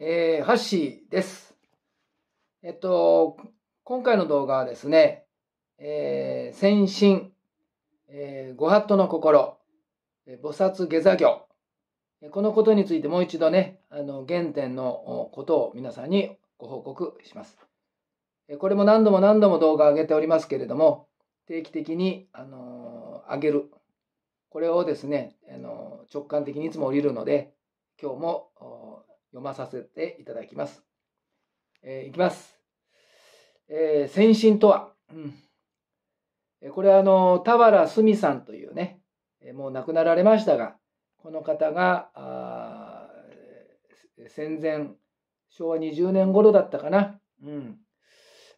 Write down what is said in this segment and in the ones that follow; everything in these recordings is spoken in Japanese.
えー、ハッシーです。えっと、今回の動画はですね、えー、先進、えー、ご法度の心、え菩薩下座行、このことについてもう一度ね、あの原点のことを皆さんにご報告します。これも何度も何度も動画を上げておりますけれども、定期的に、あの上げる。これをですね、あの直感的にいつも降りるので、今日も読まさせていただきます。えー、いきます。えー、先進とは。うん、これはあの、田原すみさんというね、もう亡くなられましたが、この方が、あ戦前、昭和20年頃だったかな。うん。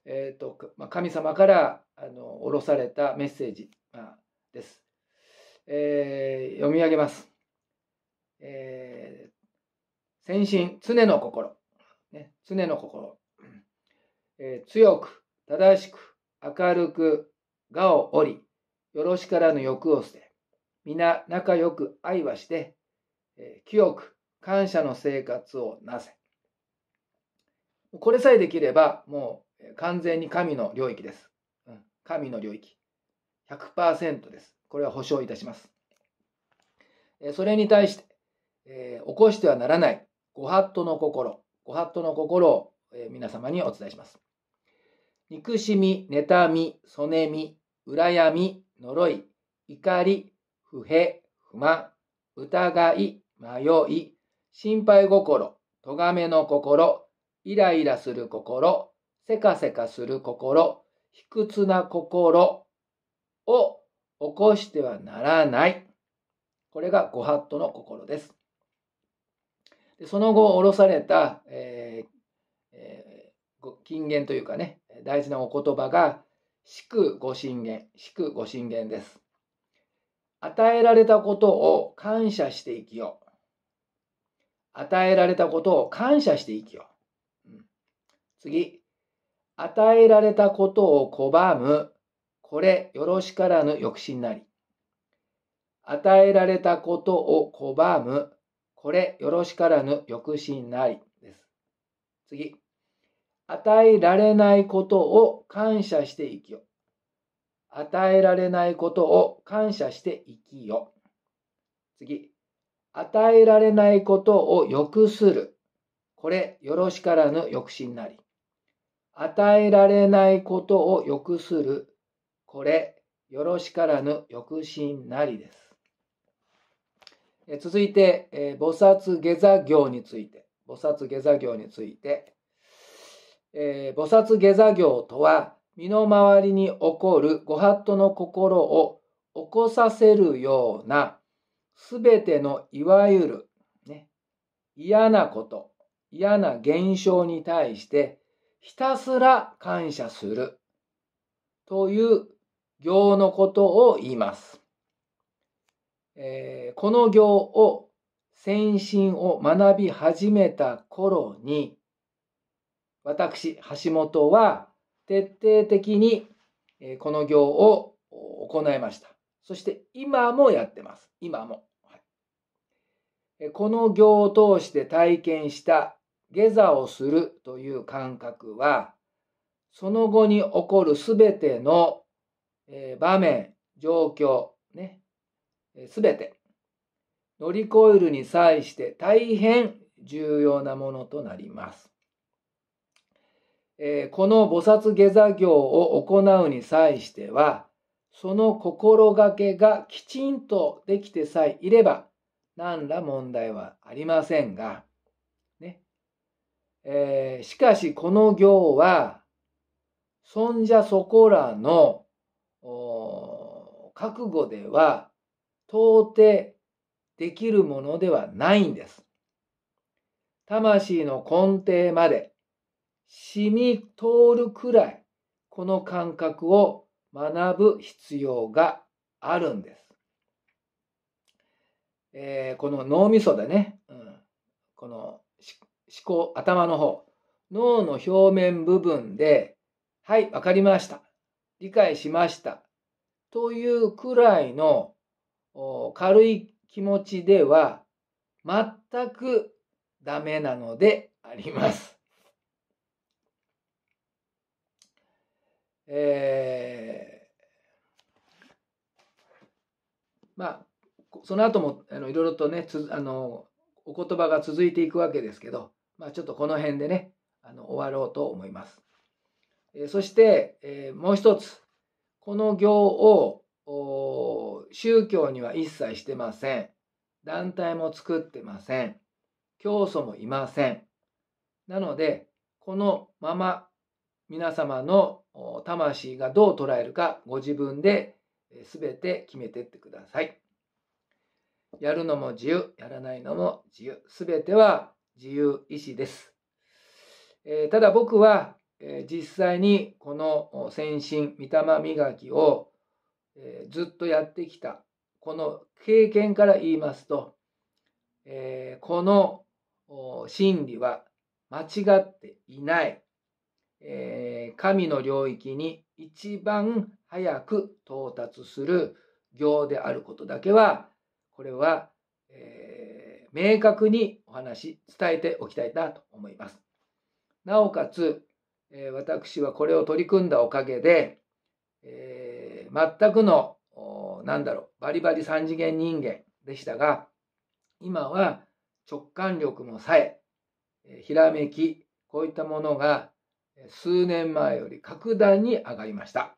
えっ、ー、と、まあ、神様からあの降ろされたメッセージ、まあ、です、えー、読み上げます。えー、先進、常の心。ね、常の心、えー、強く、正しく、明るく、我を折り、よろしからぬ欲を捨て、皆仲良く愛はして、えー、清く、感謝の生活をなせ。これさえできれば、もう完全に神の領域です。うん、神の領域。100%です。これは保証いたします。それに対して、えー、起こしてはならないご法度の心、ご法度の心を、え皆様にお伝えします。憎しみ、妬み、そねみ、羨み、呪い、怒り、不平、不満、疑い、迷い、心配心、咎めの心、イライラする心、せかせかする心、卑屈な心を起こしてはならない。これがご法度の心です。でその後、おろされた、えーえー、金言というかね、大事なお言葉が、祝御神言、祝御神言です。与えられたことを感謝して生きよう。与えられたことを感謝して生きよう。うん、次、与えられたことを拒む、これよろしからぬ抑止になり。与えられたことを拒む、これよろしからぬ抑止なりです。次。与えられないことを感謝して生きよ。与えられないことを感謝して生きよ。次。与えられないことを良する。これよろしからぬ抑止なり。与えられないことをくする。これよろしからぬ抑止なりです。え続いて、え菩薩下座行について、菩薩下座行について、えー、菩薩下座行とは、身の回りに起こるご法度の心を起こさせるような、すべてのいわゆる、ね、嫌なこと、嫌な現象に対して、ひたすら感謝する、という行のことを言います。えー、この行を先進を学び始めた頃に、私、橋本は徹底的にこの行を行いました。そして今もやってます。今も。はい、この行を通して体験した下座をするという感覚は、その後に起こるすべての場面、状況、ね、すべて乗り越えるに際して大変重要なものとなります。この菩薩下座行を行うに際しては、その心がけがきちんとできてさえいれば、何ら問題はありませんが、ね。えー、しかしこの行は、そんじゃそこらの覚悟では到底できるものではないんです。魂の根底まで染み通るくらいこの感覚を学ぶ必要があるんです。えー、この脳みそでね、うん、この思考、頭の方、脳の表面部分で、はい、わかりました。理解しました。というくらいの軽い気持ちでは全くダメなのであります。えー、まあその後もあのいろいろとねあのお言葉が続いていくわけですけど、まあ、ちょっとこの辺でねあの終わろうと思います。えー、そして、えー、もう一つこの行を宗教には一切してません。団体も作ってません。教祖もいません。なので、このまま皆様の魂がどう捉えるかご自分で全て決めてってください。やるのも自由、やらないのも自由。全ては自由意志です。えー、ただ僕は、えー、実際にこの先進、御霊磨きをえー、ずっとやってきたこの経験から言いますと、えー、この真理は間違っていない、えー、神の領域に一番早く到達する行であることだけはこれは、えー、明確にお話伝えておきたいなと思います。なおかつ、え私はこれを取り組んだおかげで、え全くの、なんだろう、バリバリ三次元人間でしたが、今は直感力もさえ、ひらめき、こういったものが数年前より格段に上がりました。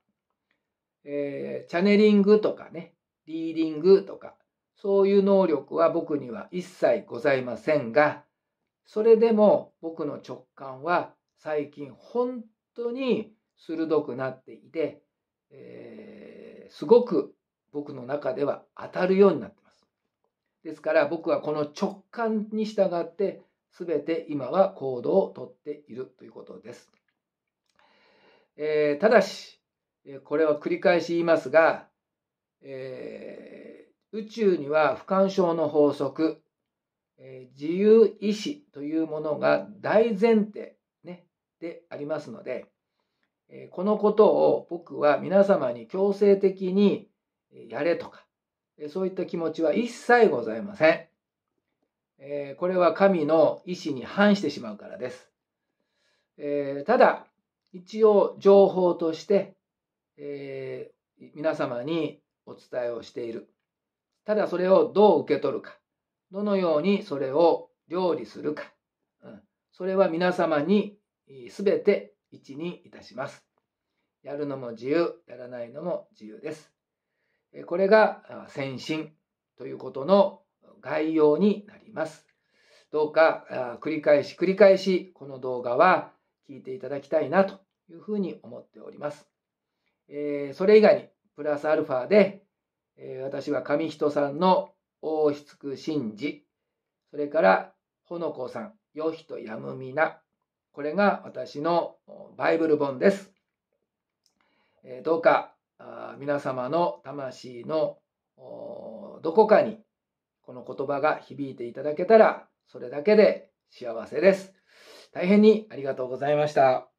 えー、チャネリングとかね、リーディングとか、そういう能力は僕には一切ございませんが、それでも僕の直感は最近本当に鋭くなっていて、えー、すごく僕の中では当たるようになってます。ですから僕はこの直感に従って全て今は行動をとっているということです。えー、ただし、これは繰り返し言いますが、えー、宇宙には不干渉の法則、えー、自由意志というものが大前提、ね、でありますので、このことを僕は皆様に強制的にやれとか、そういった気持ちは一切ございません。これは神の意志に反してしまうからです。ただ、一応情報として、え皆様にお伝えをしている。ただそれをどう受け取るか、どのようにそれを料理するか、うん、それは皆様に全て1にいたします。やるのも自由、やらないのも自由です。これが先進ということの概要になります。どうか繰り返し繰り返しこの動画は聞いていただきたいなというふうに思っております。それ以外にプラスアルファで私は上人さんの王室く神事それからほのこさんよひとやむみなこれが私のバイブル本です。どうか皆様の魂のどこかにこの言葉が響いていただけたらそれだけで幸せです。大変にありがとうございました。